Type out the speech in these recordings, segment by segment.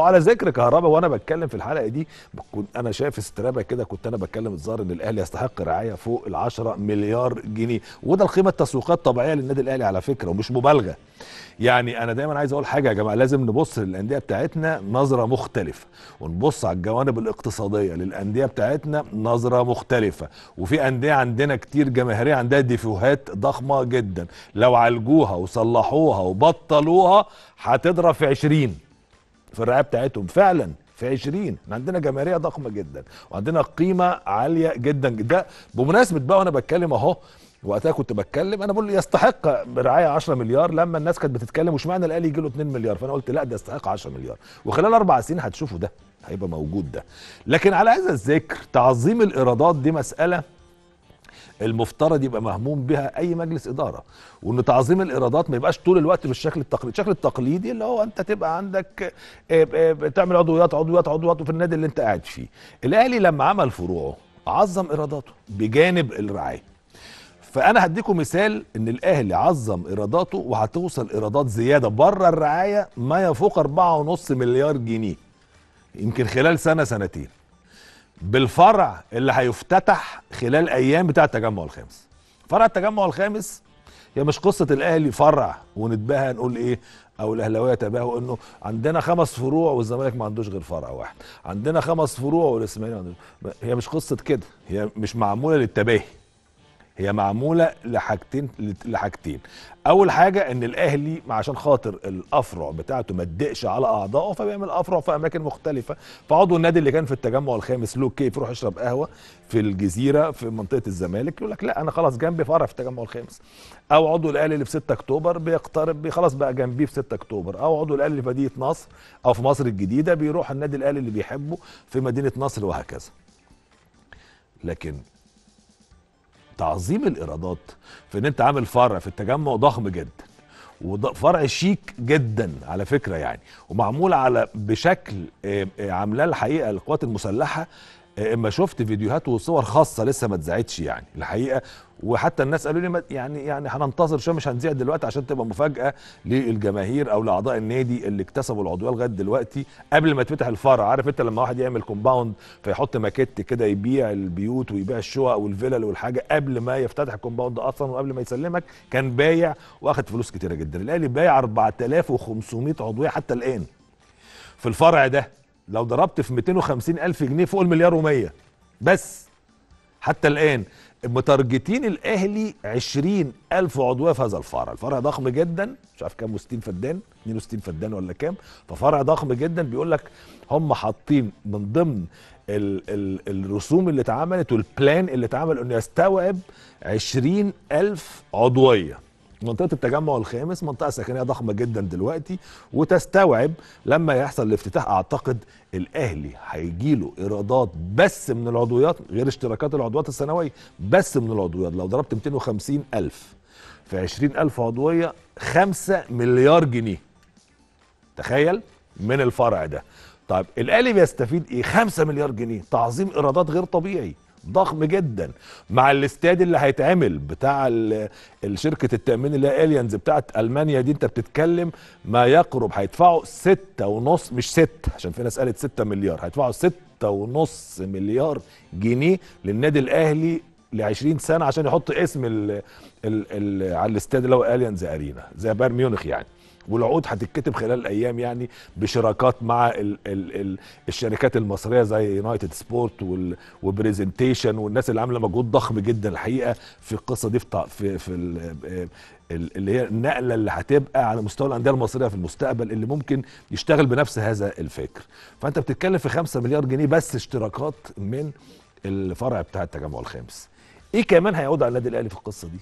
وعلى ذكر كهربا وانا بتكلم في الحلقه دي كنت انا شايف استرابه كده كنت انا بتكلم الظاهر ان الاهلي يستحق رعايه فوق ال 10 مليار جنيه وده القيمه التسويقيه الطبيعيه للنادي الاهلي على فكره ومش مبالغه يعني انا دايما عايز اقول حاجه يا جماعه لازم نبص للانديه بتاعتنا نظره مختلفه ونبص على الجوانب الاقتصاديه للانديه بتاعتنا نظره مختلفه وفي انديه عندنا كتير جماهيريه عندها ديفوهات ضخمه جدا لو عالجوها وصلحوها وبطلوها هتضرب في 20 في الرعايه بتاعتهم فعلا في 20 احنا عندنا جماهيريه ضخمه جدا وعندنا قيمه عاليه جدا ده بمناسبه بقى وانا بتكلم اهو وقتها كنت بتكلم انا بقول يستحق برعايه 10 مليار لما الناس كانت بتتكلم معنى الاهلي يجي له 2 مليار فانا قلت لا ده يستحق 10 مليار وخلال اربع سنين هتشوفوا ده هيبقى موجود ده لكن على هذا الذكر تعظيم الايرادات دي مساله المفترض يبقى مهموم بها اي مجلس اداره وان تعظيم الايرادات ما يبقاش طول الوقت بالشكل التقليدي الشكل التقليدي اللي هو انت تبقى عندك آه، آه، تعمل عضويات عضويات عضويات في النادي اللي انت قاعد فيه الاهلي لما عمل فروعه عظم ايراداته بجانب الرعايه فانا هديكم مثال ان الاهلي عظم ايراداته وهتوصل ايرادات زياده بره الرعايه ما يفوق 4.5 مليار جنيه يمكن خلال سنه سنتين بالفرع اللي هيفتتح خلال ايام بتاع التجمع الخامس فرع التجمع الخامس هي مش قصه الاهلي فرع ونتباهى نقول ايه او الاهلاويه تباهوا انه عندنا خمس فروع والزمالك ما عندوش غير فرع واحد عندنا خمس فروع والاسماعيلي ما عندوش هي مش قصه كده هي مش معموله للتباهي هي معموله لحاجتين لحاجتين اول حاجه ان الاهلي عشان خاطر الافرع بتاعته ما تضيقش على اعضائه فبيعمل افرع في اماكن مختلفه فعضو النادي اللي كان في التجمع الخامس له كيف يروح يشرب قهوه في الجزيره في منطقه الزمالك يقول لك لا انا خلاص جنبي فرع في التجمع الخامس او عضو الاهلي اللي في 6 اكتوبر بيقترب خلاص بقى جنبيه في 6 اكتوبر او عضو الاهلي في مدينه نصر او في مصر الجديده بيروح النادي الاهلي اللي بيحبه في مدينه نصر وهكذا لكن تعظيم الايرادات في ان انت عامل فرع في التجمع ضخم جدا وفرع شيك جدا على فكره يعني ومعمول على بشكل عاملاه الحقيقه القوات المسلحه آه، اما شفت فيديوهات وصور خاصه لسه ما اتذاعتش يعني الحقيقه وحتى الناس قالوا لي يعني يعني هننتظر شويه مش هنذيع دلوقتي عشان تبقى مفاجاه للجماهير او لاعضاء النادي اللي اكتسبوا العضويه لغايه دلوقتي قبل ما تفتح الفرع عارف انت لما واحد يعمل كومباوند فيحط ماكيت كده يبيع البيوت ويبيع الشقق والفيلل والحاجه قبل ما يفتتح الكومباوند اصلا وقبل ما يسلمك كان بايع واخد فلوس كتيره جدا الاهلي بايع 4500 عضويه حتى الان في الفرع ده لو ضربت في 250 الف جنيه فوق المليار و100 بس حتى الان متارجتين الاهلي 20 الف عضويه في هذا الفرع الفرع ضخم جدا مش عارف كام 60 فدان 62 فدان ولا كام ففرع ضخم جدا بيقول لك هم حاطين من ضمن الـ الـ الرسوم اللي اتعملت والبلان اللي اتعمل انه يستوعب 20 الف عضويه منطقه التجمع الخامس منطقه سكنيه ضخمه جدا دلوقتي وتستوعب لما يحصل الافتتاح اعتقد الاهلي هيجي له ايرادات بس من العضويات غير اشتراكات العضويات السنويه بس من العضويات لو ضربت 250 الف في 20 الف عضويه 5 مليار جنيه تخيل من الفرع ده طيب الاهلي بيستفيد ايه 5 مليار جنيه تعظيم ايرادات غير طبيعي ضخم جدا مع الاستاد اللي هيتعمل بتاع شركه التامين اللي هي اليانز بتاعت المانيا دي انت بتتكلم ما يقرب هيدفعوا ستة ونص مش ستة عشان في ناس قالت ستة مليار هيدفعوا ستة ونص مليار جنيه للنادي الاهلي ل 20 سنه عشان يحط اسم الـ الـ الـ على الاستاد اللي هو اليانز ارينا زي بايرن ميونخ يعني والعقود هتتكتب خلال الايام يعني بشراكات مع الـ الـ الـ الشركات المصريه زي يونايتد سبورت وبرزنتيشن والناس اللي عامله مجهود ضخم جدا الحقيقه في القصه دي في في, في آه، اللي هي النقله اللي هتبقى على مستوى الانديه المصريه في المستقبل اللي ممكن يشتغل بنفس هذا الفكر فانت بتتكلم في 5 مليار جنيه بس اشتراكات من الفرع بتاع التجمع الخامس ايه كمان هيعود على النادي الاهلي في القصه دي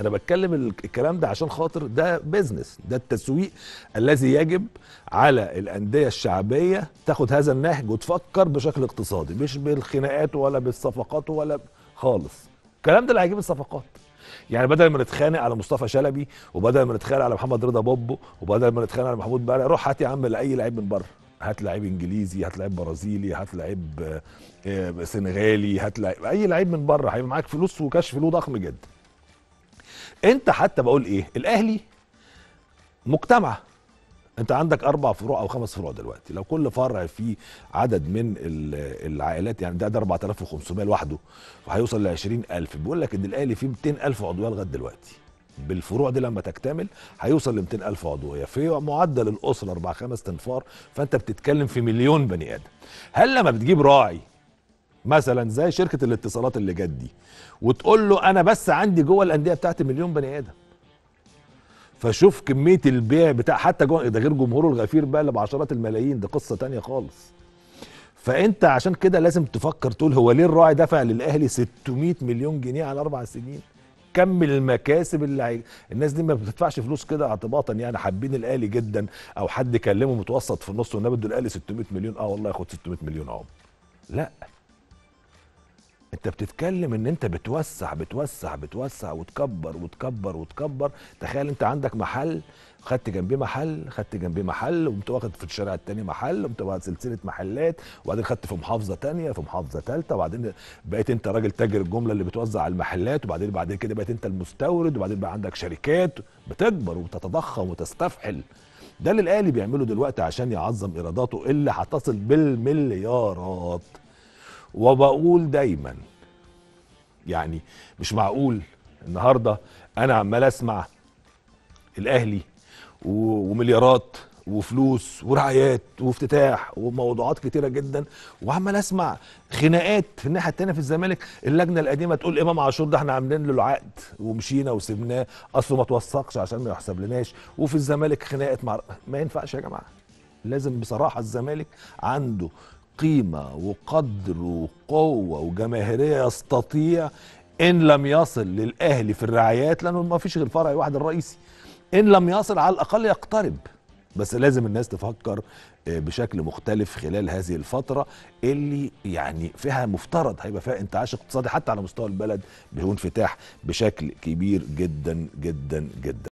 انا بتكلم الكلام ده عشان خاطر ده بيزنس ده التسويق الذي يجب على الانديه الشعبيه تاخد هذا النهج وتفكر بشكل اقتصادي مش بالخناقات ولا بالصفقات ولا خالص الكلام ده اللي هيجيب الصفقات يعني بدل ما نتخانق على مصطفى شلبي وبدل ما نتخانق على محمد رضا بوبو وبدل ما نتخانق على محمود بلع روح هات يا عم لاي لعيب من بره هات لعيب انجليزي هات لعيب برازيلي هات لعيب آه، آه، سنغالي هات لعيب اي لعيب من بره هيبقى معاك فلوس وكشف فلوس ضخم جدا انت حتى بقول ايه الاهلي مجتمع انت عندك اربع فروع او خمس فروع دلوقتي لو كل فرع فيه عدد من العائلات يعني ده ده 4500 لوحده وهيوصل ل 20000 بيقول لك ان الاهلي فيه 200000 عضويه لغايه دلوقتي بالفروع دي لما تكتمل هيوصل ل 200000 عضويه في معدل الاسره 4 5 تنفار فانت بتتكلم في مليون بني ادم هل لما بتجيب راعي مثلا زي شركه الاتصالات اللي جت دي وتقول له انا بس عندي جوه الانديه بتاعتي مليون بني ادم فشوف كميه البيع بتاع حتى جوه ده غير جمهوره الغفير بقى اللي بعشرات الملايين ده قصه تانية خالص فانت عشان كده لازم تفكر تقول هو ليه الراعي دفع للاهلي 600 مليون جنيه على اربع سنين كم المكاسب اللي الناس دي ما بتدفعش فلوس كده اعتباطا يعني حابين الاهلي جدا او حد كلمه متوسط في النص والنبي ادوا الاهلي 600 مليون اه والله ياخد 600 مليون اهو لا انت بتتكلم ان انت بتوسع بتوسع بتوسع وتكبر وتكبر وتكبر تخيل انت عندك محل خدت جنبيه محل خدت جنبيه محل وقمت واخد في الشارع التاني محل قمت واخد سلسله محلات وبعدين خدت في محافظه تانية في محافظه ثالثه وبعدين بقيت انت راجل تاجر الجمله اللي بتوزع على المحلات وبعدين بعد كده بقيت انت المستورد وبعدين بقى عندك شركات بتكبر وتتضخم وتستفحل ده اللي الاهلي بيعمله دلوقتي عشان يعظم ايراداته اللي هتصل بالمليارات وبقول دايما يعني مش معقول النهارده انا عمال اسمع الاهلي ومليارات وفلوس ورعايات وافتتاح وموضوعات كتيره جدا وعمال اسمع خناقات في الناحيه الثانيه في الزمالك اللجنه القديمه تقول امام عاشور ده احنا عاملين له العقد ومشينا وسبناه اصله ما توثقش عشان ما يحسب لناش وفي الزمالك خناقه مع ما ينفعش يا جماعه لازم بصراحه الزمالك عنده قيمه وقدر وقوه وجماهيريه يستطيع ان لم يصل للاهلي في الرعايات لانه ما فيش غير فرع واحد الرئيسي ان لم يصل على الاقل يقترب بس لازم الناس تفكر آه، بشكل مختلف خلال هذه الفترة اللي يعني فيها مفترض هيبقى فيها انتعاش اقتصادي حتى على مستوى البلد بيكون انفتاح بشكل كبير جدا جدا جدا